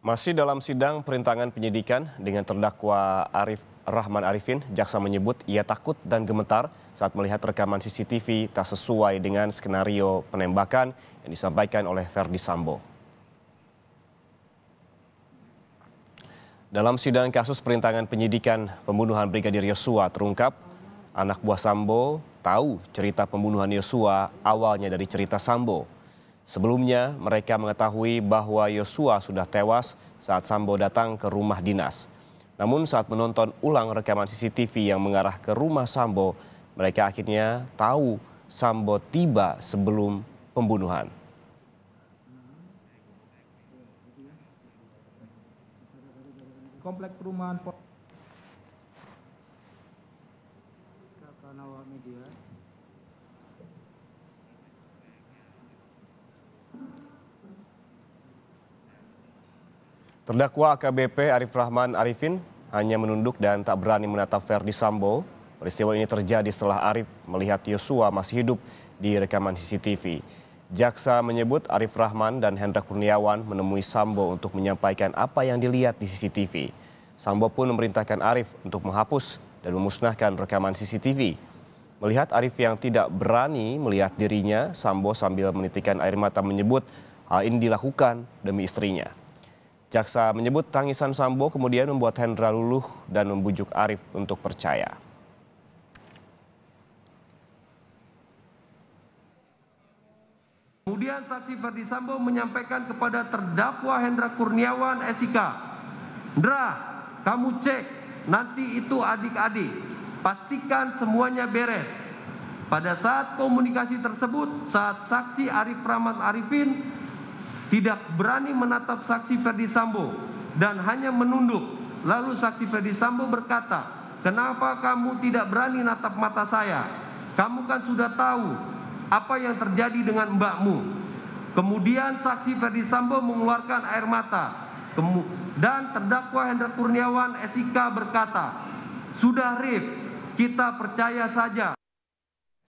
Masih dalam sidang perintangan penyidikan dengan terdakwa Arif Rahman Arifin, jaksa menyebut ia takut dan gemetar saat melihat rekaman CCTV tak sesuai dengan skenario penembakan yang disampaikan oleh Verdi Sambo. Dalam sidang kasus perintangan penyidikan pembunuhan Brigadir Yosua terungkap, anak buah Sambo tahu cerita pembunuhan Yosua awalnya dari cerita Sambo Sebelumnya, mereka mengetahui bahwa Yosua sudah tewas saat Sambo datang ke rumah dinas. Namun saat menonton ulang rekaman CCTV yang mengarah ke rumah Sambo, mereka akhirnya tahu Sambo tiba sebelum pembunuhan. Komplek perumahan Terdakwa AKBP Arif Rahman Arifin hanya menunduk dan tak berani menatap Verdi Sambo. Peristiwa ini terjadi setelah Arif melihat Yosua masih hidup di rekaman CCTV. Jaksa menyebut Arif Rahman dan Hendra Kurniawan menemui Sambo untuk menyampaikan apa yang dilihat di CCTV. Sambo pun memerintahkan Arif untuk menghapus dan memusnahkan rekaman CCTV Melihat Arif yang tidak berani melihat dirinya, Sambo sambil menitikan air mata menyebut hal ini dilakukan demi istrinya. Jaksa menyebut tangisan Sambo kemudian membuat Hendra luluh dan membujuk Arif untuk percaya. Kemudian saksi Ferdi Sambo menyampaikan kepada terdakwa Hendra Kurniawan SIK, Hendra, kamu cek, nanti itu adik-adik, pastikan semuanya beres. Pada saat komunikasi tersebut, saat saksi Arif Rahmat Arifin tidak berani menatap saksi Ferdi Sambo dan hanya menunduk. Lalu saksi Ferdi Sambo berkata, "Kenapa kamu tidak berani natap mata saya? Kamu kan sudah tahu apa yang terjadi dengan mbakmu." Kemudian saksi Ferdi Sambo mengeluarkan air mata. Dan terdakwa Hendra Kurniawan SIK berkata, "Sudah Rif, kita percaya saja."